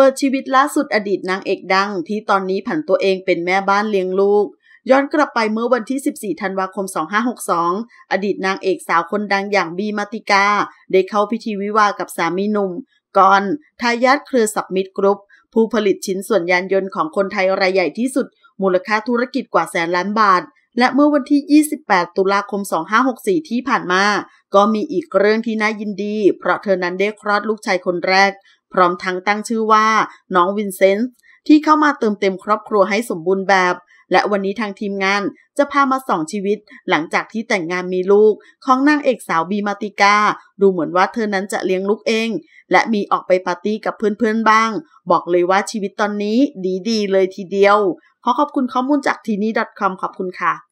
เปิดชีวิตล่าสุดอดีตนางเอกดัง ที่ตอนนี้ผันตัวเองเป็นแม่บ้านเลี้ยงลูก ย้อนกลับไปเมื่อวันที่ 14 ธันวาคม 2562 อดีตนางเอกสาวคนดังอย่างบีมาติกา ได้เข้าพิธีวิวากับสามีหนุ่มก่อน ทายาทเครือสับมิดกรุ๊ป ผู้ผลิตชิ้นส่วนยานยนต์ของคนไทยรายใหญ่ที่สุด มูลค่าธุรกิจกว่าแสนล้านบาท และเมื่อวันที่ 28 ตุลาคม 2564 ที่ผ่านมาก็มีอีกเรื่องที่น่ายินดี เพราะเธอนั้นได้คลอดลูกชายคนแรกพร้อมทั้งตั้งชื่อว่าน้องวินเซนต์ที่เข้ามาเติมเต็มครอบครัวให้สมบูรณ์แบบ และวันนี้ทางทีมงานจะพามาส่องชีวิตหลังจากที่แต่งงานมีลูกของนางเอกสาวบีมาติกา ดูเหมือนว่าเธอนั้นจะเลี้ยงลูกเอง และมีออกไปปาร์ตี้กับเพื่อนๆบ้าง บอกเลยว่าชีวิตตอนนี้ดีๆเลยทีเดียว ขอขอบคุณข้อมูลจากทีนี้ .com ขอบคุณค่ะ